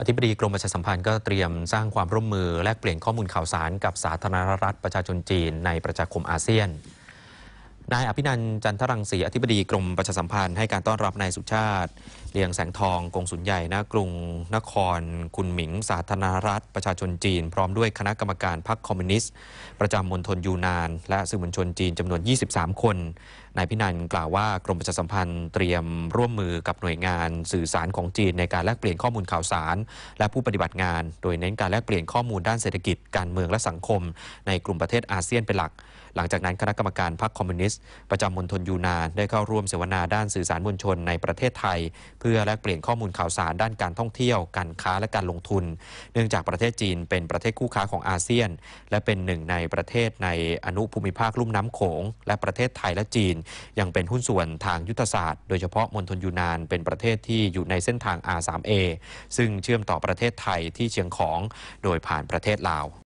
อธิบดีกรมประชาสัมพันธ์ก็เตรียมสร้างความร่วมมือแลกเปลี่ยนข้อมูลข่าวสารกับสาธารณรัฐ ประชาชนจีนในประชาคมอาเซียนนายอภินันท์จันทรังสีอธิบดีกรมประชาสัมพันธ์ให้การต้อนรับนายสุชาติเลียงแสงทองกงสุนใหญ่ณกรุง นครคุณหมิง สาธารณรัฐ ประชาชนจีน พร้อมด้วยคณะกรรมการพรรคคอมมิวนิสต์ประจำมณฑลยูนาน และสื่อมวลชนจีนจำนวน23 คนนายพินันกล่าวว่า กรมประชาสัมพันธ์เตรียมร่วมมือกับหน่วยงานสื่อสารของจีน ในการแลกเปลี่ยนข้อมูลข่าวสาร และผู้ปฏิบัติงาน โดยเน้นการแลกเปลี่ยนข้อมูลด้านเศรษฐกิจการเมืองและสังคม ในกลุ่มประเทศอาเซียนเป็นหลัก หลังจากนั้น คณะกรรมการพรรคคอมมิวนิสต์ประจำมณฑลยูนานได้เข้าร่วมเสวนาด้านสื่อสารมวลชนในประเทศไทย เพื่อแลกเปลี่ยนข้อมูลข่าวสารด้านการท่องเที่ยวการค้าและการลงทุน เนื่องจากประเทศจีน เป็นประเทศคู่ค้าของอาเซียน และเป็นหนึ่งในประเทศในอนุภูมิภาคลุ่มน้ำโขงและประเทศไทยและจีนยังเป็นหุ้นส่วนทางยุทธศาสตร์โดยเฉพาะมณฑลยูนานเป็นประเทศที่อยู่ในเส้นทาง R3A ซึ่งเชื่อมต่อประเทศไทยที่เชียงของโดยผ่านประเทศลาว